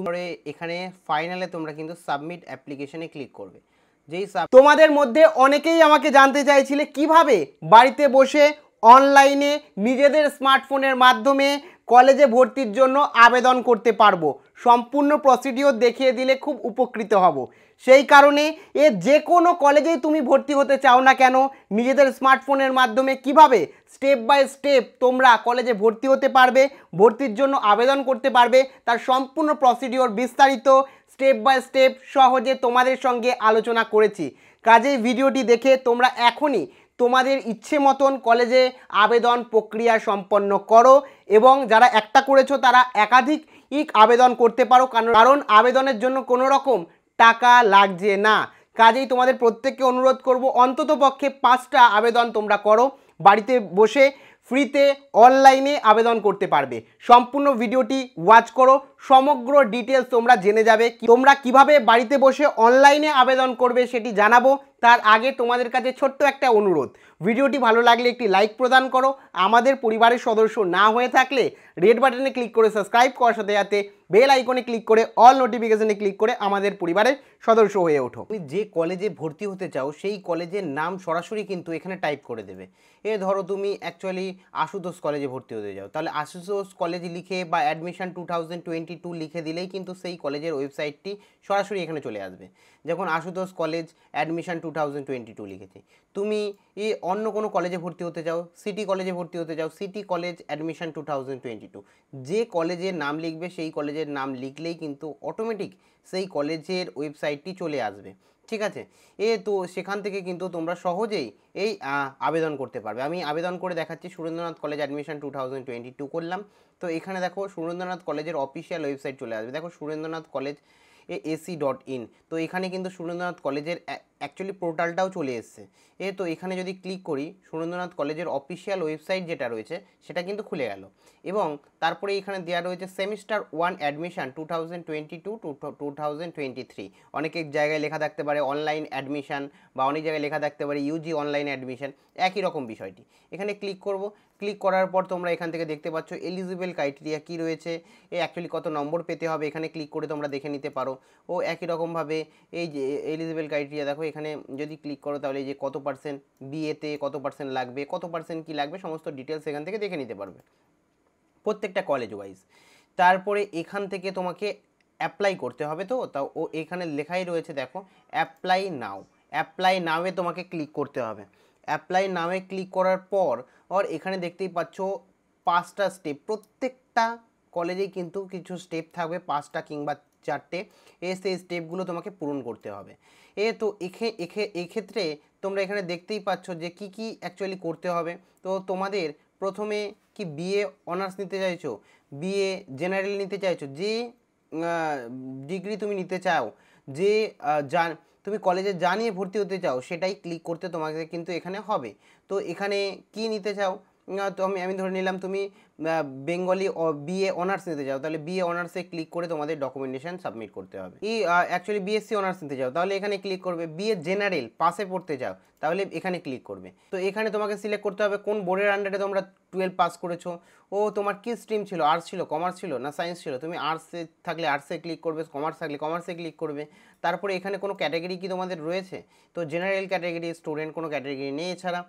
তোমরা এখানে ফাইনালে তোমরা কিন্তু সাবমিট অ্যাপ্লিকেশনে ক্লিক করবে যেই তোমাদের মধ্যে অনেকেই আমাকে জানতে চাইছিলে কিভাবে বাড়িতে বসে অনলাইনে নিজেদের স্মার্টফোনের মাধ্যমে কলেজে ভর্তির জন্য আবেদন করতে পারবো সম্পূর্ণ প্রসিডিওর দেখিয়ে দিলে খুব উপকৃত হব সেই কারণে এ যে কোনো কলেজেই তুমি ভর্তি হতে চাও না কেন নিজেদের স্মার্টফোনের মাধ্যমে কিভাবে স্টেপ বাই স্টেপ তোমরা কলেজে ভর্তি হতে পারবে ভর্তির জন্য আবেদন করতে পারবে তার সম্পূর্ণ প্রসিডিওর বিস্তারিত স্টেপ বাই স্টেপ সহজে তোমাদের সঙ্গে আলোচনা করেছি কাজেই ভিডিওটি দেখে তোমরা এখনই তোমাদের ইচ্ছে মতন কলেজে আবেদন প্রক্রিয়া সম্পন্ন করো এবং যারা একটা করেছো তারা একাধিক আবেদন করতে পারো কারণ আবেদনের জন্য কোনো রকম টাকা লাগছে না কাজেই তোমাদের প্রত্যেককে অনুরোধ করব অন্তত পক্ষে পাঁচটা আবেদন তোমরা করো বাড়িতে বসে ফ্রিতে অনলাইনে আবেদন করতে পারবে সম্পূর্ণ ভিডিওটি ওয়াচ করো সমগ্র ডিটেলস তোমরা জেনে যাবে তোমরা কিভাবে বাড়িতে বসে অনলাইনে আবেদন করবে সেটি জানাবো তার আগে তোমাদের কাছে ছোট্ট একটা অনুরোধ ভিডিওটি ভালো লাগলে একটি লাইক প্রদান করো আমাদের পরিবারের সদস্য না হয়ে থাকলে রেড বাটনে ক্লিক করে সাবস্ক্রাইব করার সাথে সাথে বেল আইকনে ক্লিক করে অল নোটিফিকেশনে ক্লিক করে আমাদের পরিবারের সদস্য হয়ে ওঠো তুমি যে কলেজে ভর্তি হতে চাও সেই কলেজের নাম সরাসরি কিন্তু এখানে টাইপ করে দেবে এ ধরো তুমি অ্যাকচুয়ালি আশুতোষ কলেজে ভর্তি হতে যাও তাহলে আশুতোষ কলেজ লিখে বা admission two thousand twenty two লিখে দিলেই কিন্তু সেই কলেজের ওয়েবসাইটটি সরাসরি এখানে চলে আসবে যখন Ashutosh college admission two thousand twenty two লিখেছি তুমি অন্য কোনো কলেজে ভর্তি হতে চাও সিটি কলেজে ভর্তি হতে চাও city college admission two thousand twenty two যে কলেজে নাম লিখবে সেই কলেজের নাম লিখলেই কিন্তু অটোমেটিক সেই কলেজের ওয়েবসাইটটি চলে আসবে ঠিক আছে এ তো সেখান থেকে কিন্তু তোমরা সহজেই এই আবেদন করতে পারবে আমি আবেদন করে দেখাচ্ছি Surendranath college admission two thousand twenty two করলাম তো এখানে দেখো সুরেন্দ্রনাথ কলেজের অফিসিয়াল ওয়েবসাইট চলে আসবে দেখো Surendranath college A AC dot in তো এখানে কিন্তু সুরেন্দ্রনাথ কলেজের অ্যাকচুয়ালি পোর্টালটাও চলে এসছে এ তো এখানে যদি ক্লিক করি সুরেন্দ্রনাথ কলেজের অফিসিয়াল ওয়েবসাইট যেটা রয়েছে সেটা কিন্তু খুলে গেল এবং তারপরে এখানে দেওয়া রয়েছে semester one admission two thousand twenty two two thousand twenty three অনেক জায়গায় লেখা থাকতে পারে অনলাইন অ্যাডমিশান বা অনেক জায়গায় লেখা থাকতে পারে ইউজি অনলাইন অ্যাডমিশান একই রকম বিষয়টি এখানে ক্লিক করব ক্লিক করার পর তোমরা এখান থেকে দেখতে পাচ্ছ এলিজিবেল ক্রাইটেরিয়া কী রয়েছে এ অ্যাকচুয়ালি কত নম্বর পেতে হবে এখানে ক্লিক করে তোমরা দেখে নিতে পারো ও একই রকমভাবে এই যে এলিজিবেল ক্রাইটেরিয়া দেখো এখানে যদি ক্লিক করো তাহলে যে কত পার্সেন্ট বিয়েতে কত পার্সেন্ট লাগবে কত পার্সেন্ট কী লাগবে সমস্ত ডিটেলস এখান থেকে দেখে নিতে পারবে প্রত্যেকটা কলেজ ওয়াইজ তারপরে এখান থেকে তোমাকে অ্যাপ্লাই করতে হবে তো তা ও এখানে লেখাই রয়েছে দেখো অ্যাপ্লাই নাও অ্যাপ্লাই নাওয়ে তোমাকে ক্লিক করতে হবে অ্যাপ্লাই নাওয়ে ক্লিক করার পর ওর এখানে দেখতেই পাচ্ছ পাঁচটা স্টেপ প্রত্যেকটা কলেজেই কিন্তু কিছু স্টেপ থাকবে পাঁচটা কিংবা চারটে এ সেই স্টেপগুলো তোমাকে পূরণ করতে হবে এ তো এখে এখে এক্ষেত্রে তোমরা এখানে দেখতেই পাচ্ছ যে কি কি অ্যাকচুয়ালি করতে হবে তো তোমাদের প্রথমে কি বিএ অনার্স নিতে চাইছো বিএ জেনারেল নিতে চাইছো যে ডিগ্রি তুমি নিতে চাও যে জান তুমি কলেজে যা নিয়ে ভর্তি হতে চাও সেটাই ক্লিক করতে তোমাকে কিন্তু এখানে হবে তো এখানে কি নিতে চাও তো আমি আমি ধরে নিলাম তুমি বেঙ্গলি বিএ অনার্স নিতে যাও তাহলে বিএ অনার্সে ক্লিক করে তোমাদের ডকুমেন্টেশন সাবমিট করতে হবে ই অ্যাকচুয়ালি বিএসসি অনার্স নিতে যাও তাহলে এখানে ক্লিক করবে বিএ জেনারেল পাসে পড়তে যাও তাহলে এখানে ক্লিক করবে তো এখানে তোমাকে সিলেক্ট করতে হবে কোন বোর্ডের আন্ডারে তোমরা টুয়েলভ পাস করেছো ও তোমার কী স্ট্রিম ছিল আর্টস ছিল কমার্স ছিল না সায়েন্স ছিল তুমি আর্টসে থাকলে আর্টসে ক্লিক করবে কমার্স থাকলে কমার্সে ক্লিক করবে তারপরে এখানে কোনো ক্যাটাগরি কি তোমাদের রয়েছে তো জেনারেল ক্যাটাগরি স্টুডেন্ট কোনো ক্যাটাগরি নেই এছাড়া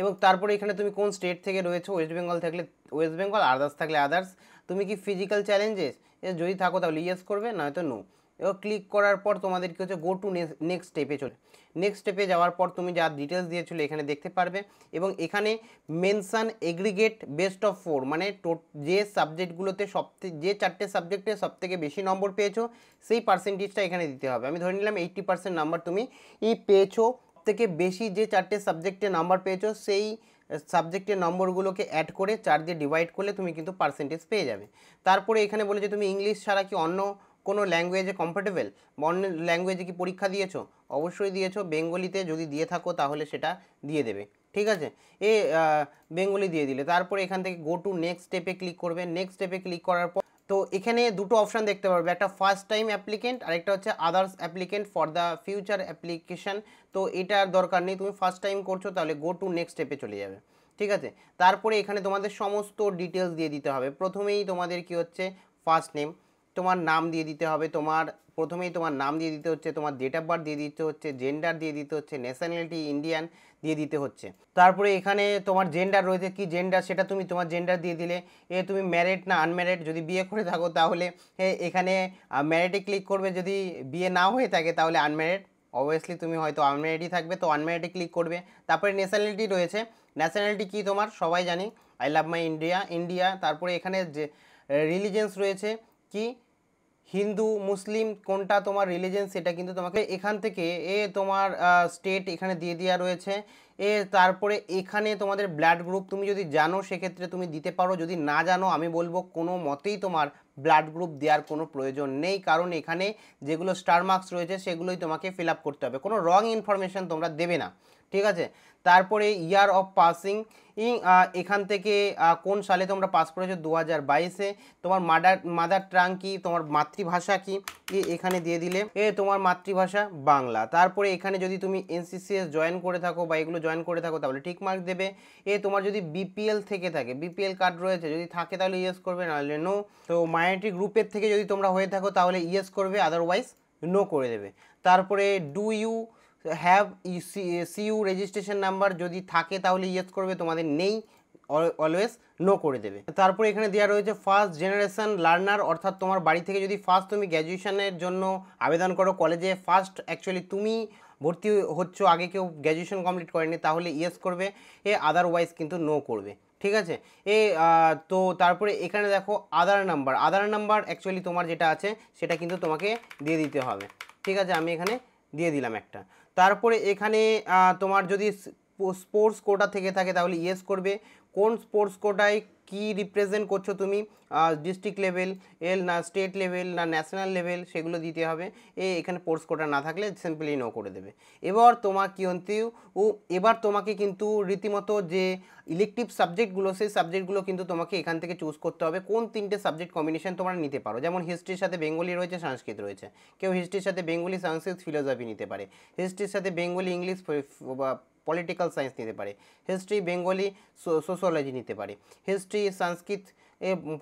এবং তারপরে এখানে তুমি কোন স্টেট থেকে রয়েছে ওয়েস্ট বেঙ্গল থাকলে ওয়েস্ট বেঙ্গল আদার্স থাকলে আদার্স তুমি কি ফিজিক্যাল চ্যালেঞ্জেস যদি থাকো তাহলে ইয়েস করবে নয়তো নো এবার ক্লিক করার পর তোমাদের কি হচ্ছে গো টু নেক্সট স্টেপে চলে নেক্সট স্টেপে যাওয়ার পর তুমি যা ডিটেলস দিয়েছিলো এখানে দেখতে পারবে এবং এখানে mention aggregate best of four মানে যে সাবজেক্টগুলোতে সব যে চারটে সাবজেক্টে সব থেকে বেশি নম্বর পেয়েছো সেই পার্সেন্টেজটা এখানে দিতে হবে আমি ধরে নিলাম এইট্টি পার্সেন্ট নাম্বার তুমি ই পেয়েছো থেকে বেশি যে চারটে সাবজেক্টে নাম্বার পেয়েছো সেই সাবজেক্টের নম্বরগুলোকে অ্যাড করে চার দিয়ে ডিভাইড করলে তুমি কিন্তু পার্সেন্টেজ পেয়ে যাবে তারপরে এখানে বলে যে তুমি ইংলিশ ছাড়া কি অন্য কোনো ল্যাঙ্গুয়েজে কমফোর্টেবল বা অন্য ল্যাঙ্গুয়েজে কি পরীক্ষা দিয়েছো অবশ্যই দিয়েছো বেঙ্গলিতে যদি দিয়ে থাকো তাহলে সেটা দিয়ে দেবে ঠিক আছে এ বেঙ্গলি দিয়ে দিলে তারপরে এখান থেকে গো টু নেক্সট স্টেপে ক্লিক করবে নেক্সট স্টেপে ক্লিক করার পর তো এখানে দুটো অপশান দেখতে পারবে একটা ফার্স্ট টাইম অ্যাপ্লিকেন্ট আর একটা হচ্ছে others applicant for the future application তো এটার দরকার নেই তুমি ফার্স্ট টাইম করছো তাহলে গো টু নেক্সট স্টেপে চলে যাবে ঠিক আছে তারপরে এখানে তোমাদের সমস্ত ডিটেলস দিয়ে দিতে হবে প্রথমেই তোমাদের কি হচ্ছে ফার্স্ট নেম তোমার নাম দিয়ে দিতে হবে তোমার প্রথমেই তোমার নাম দিয়ে দিতে হচ্ছে তোমার ডেট অফ বার্থ দিয়ে দিতে হচ্ছে জেন্ডার দিয়ে দিতে হচ্ছে ন্যাশনালিটি ইন্ডিয়ান দিয়ে দিতে হচ্ছে তারপরে এখানে তোমার জেন্ডার রয়েছে কি জেন্ডার সেটা তুমি তোমার জেন্ডার দিয়ে দিলে এ তুমি ম্যারেড না আনম্যারেড যদি বিয়ে করে থাকো তাহলে এখানে ম্যারেডে ক্লিক করবে যদি বিয়ে না হয়ে থাকে তাহলে আনম্যারেড অবভিয়াসলি তুমি হয়তো আনম্যারেডই থাকবে তো আনম্যারেডে ক্লিক করবে তারপরে ন্যাশনালিটি রয়েছে ন্যাশনালিটি কি তোমার সবাই জানি I love my India India তারপরে এখানে যে রিলিজেন্স রয়েছে কি হিন্দু মুসলিম কোনটা তোমার রিলিজেন সেটা কিন্তু তোমাকে এখান থেকে এ তোমার স্টেট এখানে দিয়ে দেওয়া রয়েছে এ তারপরে এখানে তোমাদের ব্লাড গ্রুপ তুমি যদি জানো সেক্ষেত্রে তুমি দিতে পারো যদি না জানো আমি বলবো কোনো মতেই তোমার ব্লাড গ্রুপ দেওয়ার কোনো প্রয়োজন নেই কারণ এখানে যেগুলো স্টার মার্কস রয়েছে সেগুলোই তোমাকে ফিল করতে হবে কোনো রং ইনফরমেশান তোমরা দেবে না ঠিক আছে তারপরে ইয়ার অফ পাসিং এখান থেকে কোন সালে তোমরা পাস করেছো দু হাজার বাইশে তোমার মাদার মাদার ট্রাং কি তোমার মাতৃভাষা কি এখানে দিয়ে দিলে এ তোমার মাতৃভাষা বাংলা তারপরে এখানে যদি তুমি এনসিসিএস জয়েন করে থাকো বা এগুলো জয়েন করে থাকো তাহলে ঠিক মার্ক দেবে এ তোমার যদি বিপিএল থেকে থাকে বিপিএল কার্ড রয়েছে যদি থাকে তাহলে ইয়েস করবে নাহলে নো তো মাইনরিটি গ্রুপের থেকে যদি তোমরা হয়ে থাকো তাহলে ইয়েস করবে আদারওয়াইজ নো করে দেবে তারপরে do you have CU registration number যদি থাকে তাহলে ইয়েস করবে তোমাদের নেই অলওয়েজ নো করে দেবে তারপরে এখানে দেওয়া রয়েছে ফার্স্ট জেনারেশন লার্নার অর্থাৎ তোমার বাড়ি থেকে যদি ফার্স্ট তুমি গ্র্যাজুয়েশনের জন্য আবেদন করো কলেজে ফার্স্ট অ্যাকচুয়ালি তুমি ভর্তি হচ্ছ আগে কেউ গ্র্যাজুয়েশন কমপ্লিট করেনি তাহলে ইয়েস করবে এ আদারওয়াইজ কিন্তু নো করবে ঠিক আছে এ তো তারপরে এখানে দেখো Aadhaar number Aadhaar number actually তোমার যেটা আছে সেটা কিন্তু তোমাকে দিয়ে দিতে হবে ঠিক আছে আমি এখানে দিয়ে দিলাম একটা তারপরে এখানে তোমার যদি স্পোর্টস কোটা থেকে থাকে তাহলে ইয়েস করবে কোন স্পোর্টস কোটায় কি রিপ্রেজেন্ট করছো তুমি ডিস্ট্রিক্ট লেভেল এল না স্টেট লেভেল না ন্যাশনাল লেভেল সেগুলো দিতে হবে এ এখানে কোর্স কোটা না থাকলে সিম্পলি নো করে দেবে এবার তোমার কিন্তু ও এবার তোমাকে কিন্তু রীতিমতো যে ইলেকটিভ সাবজেক্টগুলো সেই সাবজেক্টগুলো কিন্তু তোমাকে এখান থেকে চুজ করতে হবে কোন তিনটে সাবজেক্ট কম্বিনেশান তোমরা নিতে পারো যেমন হিস্ট্রির সাথে বেঙ্গলি রয়েছে সংস্কৃত রয়েছে কেউ হিস্ট্রির সাথে বেঙ্গলি সংস্কৃত ফিলোসফি নিতে পারে হিস্ট্রির সাথে বেঙ্গলি ইংলিশ পলিটিক্যাল সায়েন্স নিতে পারে হিস্ট্রি বেঙ্গলি সোশ্যোলজি নিতে পারে হিস্ট্রি সংস্কৃত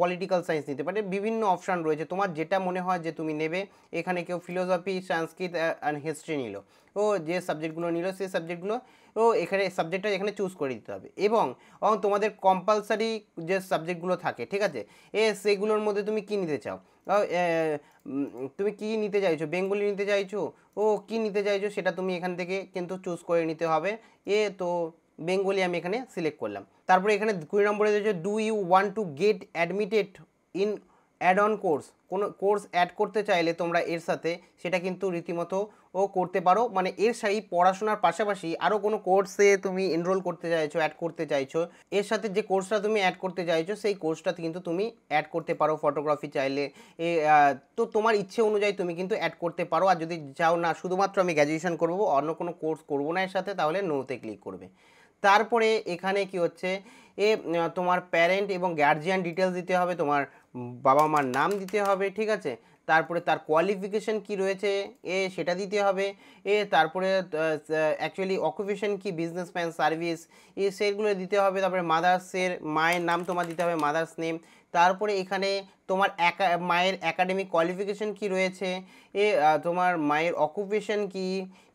পলিটিক্যাল সায়েন্স নিতে পারে বিভিন্ন অপশান রয়েছে তোমার যেটা মনে হয় যে তুমি নেবে এখানে কেউ ফিলোসফি সংস্কৃত অ্যান্ড হিস্ট্রি নিল ও যে সাবজেক্টগুলো নিল সেই সাবজেক্টগুলো ও এখানে সাবজেক্টটা এখানে চুজ করে দিতে হবে এবং তোমাদের কম্পালসারি যে সাবজেক্টগুলো থাকে ঠিক আছে এ সেগুলোর মধ্যে তুমি কী নিতে চাও তুমি কি নিতে চাইছো বেঙ্গলি নিতে চাইছো ও কি নিতে চাইছো সেটা তুমি এখান থেকে কিন্তু চুজ করে নিতে হবে এ তো বেঙ্গলি আমি এখানে সিলেক্ট করলাম তারপরে এখানে কুড়ি নম্বরে রয়েছে do you want to get admitted in add on course কোনো কোর্স অ্যাড করতে চাইলে তোমরা এর সাথে সেটা কিন্তু রীতিমতো ও করতে পারো মানে এর সাই পড়াশোনার পাশাপাশি আরও কোনো কোর্সে তুমি এনরোল করতে চাইছো অ্যাড করতে চাইছো এর সাথে যে কোর্সটা তুমি অ্যাড করতে চাইছো সেই কোর্সটাতে কিন্তু তুমি অ্যাড করতে পারো ফটোগ্রাফি চাইলে তো তোমার ইচ্ছে অনুযায়ী তুমি কিন্তু অ্যাড করতে পারো আর যদি চাও না শুধুমাত্র আমি গ্র্যাজুয়েশন করবো অন্য কোনো কোর্স করবো না এর সাথে তাহলে নোতে ক্লিক করবে তারপরে এখানে কি হচ্ছে এ তোমার প্যারেন্ট এবং গার্জিয়ান ডিটেলস দিতে হবে তোমার বাবা মার নাম দিতে হবে ঠিক আছে তারপরে তার কোয়ালিফিকেশান কি রয়েছে এ সেটা দিতে হবে এ তারপরে অ্যাকচুয়ালি অকুপেশন কি বিজনেসম্যান সার্ভিস এ সেগুলো দিতে হবে তারপরে মাদার্সের মায়ের নাম তোমার দিতে হবে মাদার্স নেম তারপরে এখানে তোমার মায়ের অ্যাকাডেমিক কোয়ালিফিকেশান কি রয়েছে এ তোমার মায়ের অকুপেশান কি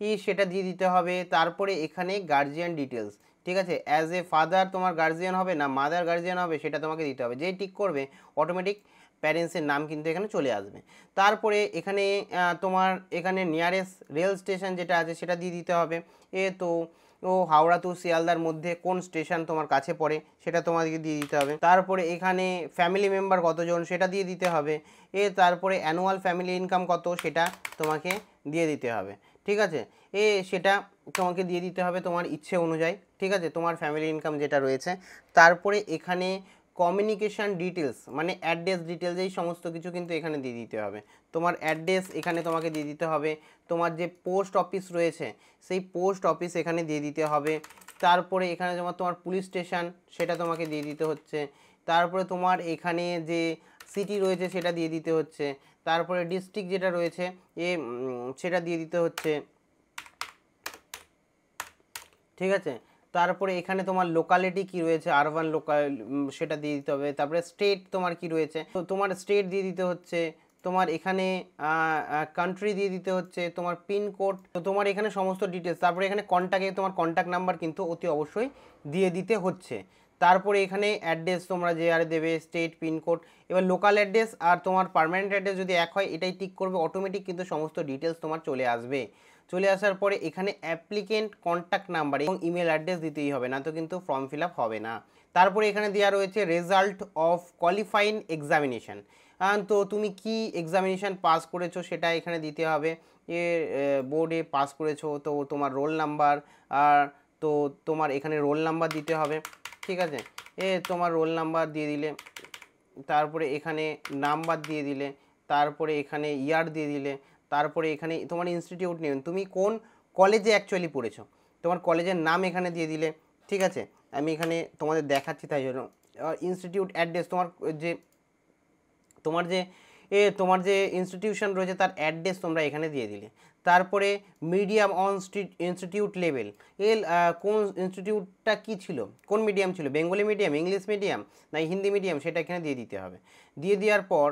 ই সেটা দিয়ে দিতে হবে তারপরে এখানে গার্জিয়ান ডিটেলস ঠিক আছে অ্যাজ এ ফাদার তোমার গার্জিয়ান হবে না মাদার গার্জিয়ান হবে সেটা তোমাকে দিতে হবে যেই টিক করবে অটোমেটিক প্যারেন্টসের নাম কিন্তু এখানে চলে আসবে তারপরে এখানে তোমার এখানে নিয়ারেস্ট রেল স্টেশন যেটা আছে সেটা দিয়ে দিতে হবে এ তো ও হাওড়া তো শিয়ালদার মধ্যে কোন স্টেশন তোমার কাছে পড়ে সেটা তোমাদেরকে দিয়ে দিতে হবে তারপরে এখানে ফ্যামিলি মেম্বার কতজন সেটা দিয়ে দিতে হবে এ তারপরে অ্যানুয়াল ফ্যামিলি ইনকাম কত সেটা তোমাকে দিয়ে দিতে হবে ঠিক আছে এ সেটা তোমাকে দিয়ে দিতে হবে তোমার ইচ্ছে অনুযায়ী ঠিক আছে তোমার ফ্যামিলি ইনকাম যেটা রয়েছে তারপরে এখানে কমিউনিকেশান ডিটেলস মানে অ্যাড্রেস ডিটেলস এই সমস্ত কিছু কিন্তু এখানে দিয়ে দিতে হবে তোমার অ্যাড্রেস এখানে তোমাকে দিয়ে দিতে হবে তোমার যে পোস্ট অফিস রয়েছে সেই পোস্ট অফিস এখানে দিয়ে দিতে হবে তারপরে এখানে তোমার তোমার পুলিশ স্টেশন সেটা তোমাকে দিয়ে দিতে হচ্ছে তারপরে তোমার এখানে যে সিটি রয়েছে সেটা দিয়ে দিতে হচ্ছে তারপরে ডিস্ট্রিক্ট যেটা রয়েছে এ সেটা দিয়ে দিতে হচ্ছে ঠিক আছে তারপরে এখানে তোমার লোকালিটি কি রয়েছে আরবান লোকাল সেটা দিয়ে দিতে হবে তারপরে স্টেট তোমার কি রয়েছে তো তোমার স্টেট দিয়ে দিতে হচ্ছে তোমার এখানে কান্ট্রি দিয়ে দিতে হচ্ছে তোমার পিনকোড তো তোমার এখানে সমস্ত ডিটেলস তারপরে এখানে কন্ট্যাক্টে তোমার কন্ট্যাক্ট নাম্বার কিন্তু অতি অবশ্যই দিয়ে দিতে হচ্ছে তারপরে এখানে অ্যাড্রেস তোমরা যে আর দেবে স্টেট পিনকোড এবার লোকাল অ্যাড্রেস আর তোমার পারমানেন্ট অ্যাড্রেস যদি এক হয় এটাই টিক করবে অটোমেটিক কিন্তু সমস্ত ডিটেলস তোমার চলে আসবে চলে আসার পরে এখানে অ্যাপ্লিকেন্ট কন্ট্যাক্ট নাম্বার এবং ইমেল অ্যাড্রেস দিতেই হবে না তো কিন্তু ফর্ম ফিল হবে না তারপরে এখানে দেওয়া রয়েছে রেজাল্ট অফ কোয়ালিফাইং এক্সামিনেশান তো তুমি কি এক্সামিনেশান পাস করেছো সেটা এখানে দিতে হবে এ বোর্ডে পাস করেছো তো তোমার রোল নাম্বার আর তো তোমার এখানে রোল নাম্বার দিতে হবে ঠিক আছে এ তোমার রোল নাম্বার দিয়ে দিলে তারপরে এখানে নাম্বার দিয়ে দিলে তারপরে এখানে ইয়ার দিয়ে দিলে তারপরে এখানে তোমার ইনস্টিটিউট নেম তুমি কোন কলেজে অ্যাকচুয়ালি পড়েছো তোমার কলেজের নাম এখানে দিয়ে দিলে ঠিক আছে আমি এখানে তোমাদের দেখাচ্ছি তাই জন্য ইনস্টিটিউট অ্যাড্রেস তোমার যে তোমার যে এ তোমার যে ইনস্টিটিউশন রয়েছে তার অ্যাড্রেস তোমরা এখানে দিয়ে দিলে তারপরে মিডিয়াম অন ইনস্টিটিউট লেভেল এল কোন ইনস্টিটিউটটা কি ছিল কোন মিডিয়াম ছিল বেঙ্গলি মিডিয়াম ইংলিশ মিডিয়াম না হিন্দি মিডিয়াম সেটা এখানে দিয়ে দিতে হবে দিয়ে দেওয়ার পর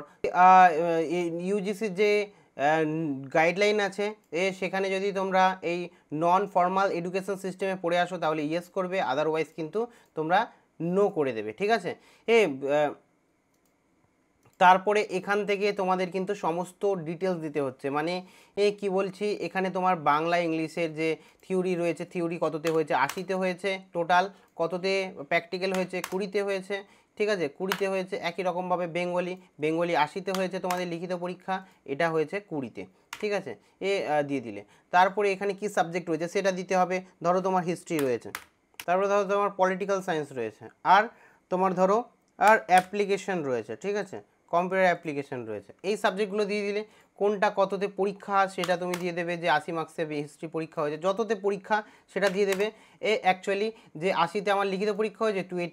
ইউজিসির যে গাইডলাইন আছে এ সেখানে যদি তোমরা এই নন ফর্মাল এডুকেশন সিস্টেমে পড়ে আসো তাহলে ইয়েস করবে আদারওয়াইজ কিন্তু তোমরা নো করে দেবে ঠিক আছে এ তারপরে এখান থেকে তোমাদের কিন্তু সমস্ত ডিটেলস দিতে হচ্ছে মানে এ কি বলছি এখানে তোমার বাংলা ইংলিশের যে থিওরি রয়েছে থিওরি কততে হয়েছে আশিতে হয়েছে টোটাল কততে প্র্যাকটিক্যাল হয়েছে কুড়িতে হয়েছে ঠিক আছে কুড়িতে হয়েছে একই রকমভাবে বেঙ্গলি বেঙ্গলি আশিতে হয়েছে তোমাদের লিখিত পরীক্ষা এটা হয়েছে কুড়িতে ঠিক আছে এ দিয়ে দিলে তারপরে এখানে কি সাবজেক্ট রয়েছে সেটা দিতে হবে ধরো তোমার হিস্ট্রি রয়েছে তারপরে ধরো তোমার পলিটিক্যাল সায়েন্স রয়েছে আর তোমার ধরো আর অ্যাপ্লিকেশন রয়েছে ঠিক আছে কম্পিউটার অ্যাপ্লিকেশন রয়েছে এই সাবজেক্টগুলো দিয়ে দিলে কোনটা কততে পরীক্ষা সেটা তুমি দিয়ে দেবে যে আশি মার্কসে হিস্ট্রি পরীক্ষা হয়েছে যততে পরীক্ষা সেটা দিয়ে দেবে এ অ্যাকচুয়ালি যে আশিতে আমার লিখিত পরীক্ষা হয়েছে টু এইট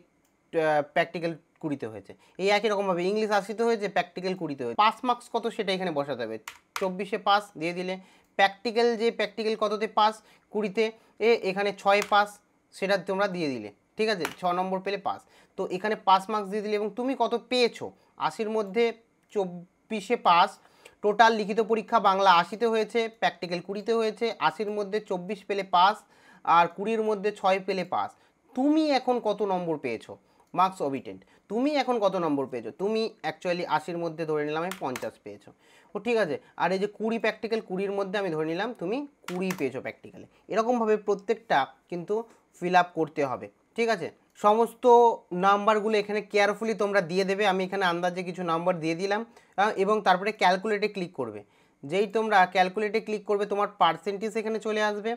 প্র্যাকটিক্যাল কুড়িতে হয়েছে এই একই রকমভাবে ইংলিশ আশিতে হয়েছে প্র্যাকটিক্যাল কুড়িতে হয়েছে পাস মার্কস কত সেটা এখানে বসাতে হবে চব্বিশে পাস দিয়ে দিলে প্র্যাকটিক্যাল যে প্র্যাকটিক্যাল কততে পাস কুড়িতে এ এখানে ছয় পাস সেটা তোমরা দিয়ে দিলে ঠিক আছে ছ নম্বর পেলে পাস তো এখানে পাস মার্কস দিয়ে দিলে এবং তুমি কত পেয়েছো আশির মধ্যে চব্বিশে পাস টোটাল লিখিত পরীক্ষা বাংলা আশিতে হয়েছে প্র্যাকটিক্যাল কুড়িতে হয়েছে আশির মধ্যে চব্বিশ পেলে পাস আর কুড়ির মধ্যে ছয় পেলে পাস তুমি এখন কত নম্বর পেয়েছো মার্কস ওবিটেন্ট তুমি এখন কত নম্বর পেয়েছো তুমি অ্যাকচুয়ালি আশির মধ্যে ধরে নিলাম আমি পঞ্চাশ পেয়েছো ও ঠিক আছে আর এই যে কুড়ি প্র্যাকটিক্যাল কুড়ির মধ্যে আমি ধরে নিলাম তুমি কুড়ি পেয়েছো প্র্যাকটিক্যালে এরকমভাবে প্রত্যেকটা কিন্তু ফিল আপ করতে হবে ঠিক আছে সমস্ত নাম্বারগুলো এখানে কেয়ারফুলি তোমরা দিয়ে দেবে আমি এখানে আন্দাজে কিছু নাম্বার দিয়ে দিলাম এবং তারপরে ক্যালকুলেটে ক্লিক করবে যেই তোমরা ক্যালকুলেটে ক্লিক করবে তোমার পার্সেন্টেজ এখানে চলে আসবে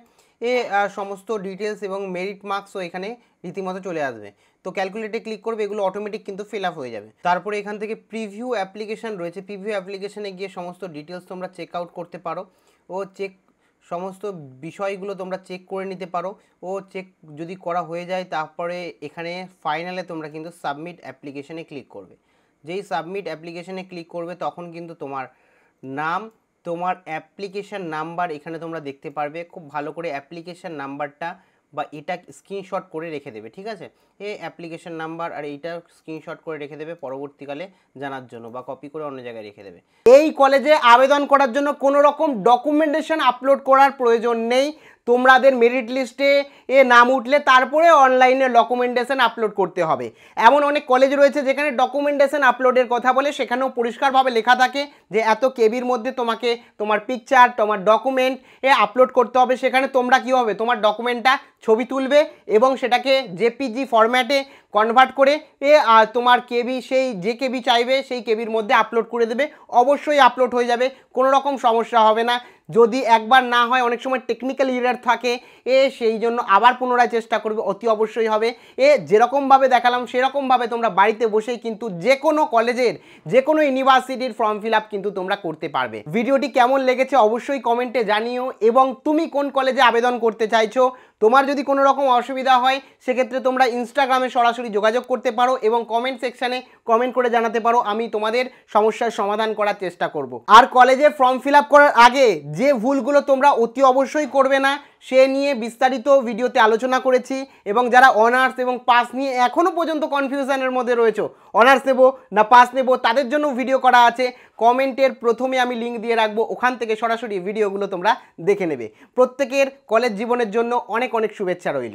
এ সমস্ত ডিটেলস এবং মেরিট মার্কসও এখানে রীতিমতো চলে আসবে তো ক্যালকুলেটে ক্লিক করবে এগুলো অটোমেটিক কিন্তু ফিল আপ হয়ে যাবে তারপরে এখান থেকে প্রিভিউ অ্যাপ্লিকেশান রয়েছে প্রিভিউ অ্যাপ্লিকেশানে গিয়ে সমস্ত ডিটেলস তোমরা চেক আউট করতে পারো ও চেক সমস্ত বিষয়গুলো তোমরা চেক করে নিতে পারো ও চেক যদি করা হয়ে যায় তারপরে এখানে ফাইনালে তোমরা কিন্তু সাবমিট অ্যাপ্লিকেশানে ক্লিক করবে যেই সাবমিট অ্যাপ্লিকেশানে ক্লিক করবে তখন কিন্তু তোমার নাম তোমার অ্যাপ্লিকেশান নাম্বার এখানে তোমরা দেখতে পারবে খুব ভালো করে অ্যাপ্লিকেশান নাম্বারটা বা এটা স্ক্রিনশট করে রেখে দেবে ঠিক আছে এ অ্যাপ্লিকেশন নাম্বার আর এইটা স্ক্রিনশট করে রেখে দেবে পরবর্তীকালে জানার জন্য বা কপি করে অন্য জায়গায় রেখে দেবে এই কলেজে আবেদন করার জন্য কোনো রকম ডকুমেন্টেশন আপলোড করার প্রয়োজন নেই তোমাদের মেরিট লিস্টে এ নাম উঠলে তারপরে অনলাইনে ডকুমেন্টেশন আপলোড করতে হবে এমন অনেক কলেজ রয়েছে যেখানে ডকুমেন্টেশন আপলোডের কথা বলে সেখানেও পরিষ্কারভাবে লেখা থাকে যে এত কেবির মধ্যে তোমাকে তোমার পিকচার তোমার ডকুমেন্ট এ আপলোড করতে হবে সেখানে তোমরা কী হবে তোমার ডকুমেন্টটা ছবি তুলবে এবং সেটাকে জেপিজি ফর ফরম্যাটে কনভার্ট করে এ তোমার কেবি সেই যে কেবি চাইবে সেই কেবির মধ্যে আপলোড করে দেবে অবশ্যই আপলোড হয়ে যাবে কোনো রকম সমস্যা হবে না যদি একবার না হয় অনেক সময় টেকনিক্যাল ইরার থাকে এ সেই জন্য আবার পুনরায় চেষ্টা করবে অতি অবশ্যই হবে এ যেরকমভাবে দেখালাম সেরকমভাবে তোমরা বাড়িতে বসেই কিন্তু যে কোনো কলেজের যে কোনো ইউনিভার্সিটির ফর্ম ফিল কিন্তু তোমরা করতে পারবে ভিডিওটি কেমন লেগেছে অবশ্যই কমেন্টে জানিও এবং তুমি কোন কলেজে আবেদন করতে চাইছো তোমার যদি কোনো রকম অসুবিধা হয় সেক্ষেত্রে তোমরা ইনস্টাগ্রামে সরাসরি যোগাযোগ করতে পারো এবং কমেন্ট সেকশানে কমেন্ট করে জানাতে পারো আমি তোমাদের সমস্যার সমাধান করার চেষ্টা করব। আর কলেজে ফর্ম ফিল করার আগে যে ভুলগুলো তোমরা অতি অবশ্যই করবে না সে নিয়ে বিস্তারিত ভিডিওতে আলোচনা করেছি এবং যারা অনার্স এবং পাস নিয়ে এখনও পর্যন্ত কনফিউশানের মধ্যে রয়েছে অনার্স নেবো না পাস নেবো তাদের জন্য ভিডিও করা আছে কমেন্টের প্রথমে আমি লিঙ্ক দিয়ে রাখবো ওখান থেকে সরাসরি ভিডিওগুলো তোমরা দেখে নেবে প্রত্যেকের কলেজ জীবনের জন্য অনেক অনেক শুভেচ্ছা রইল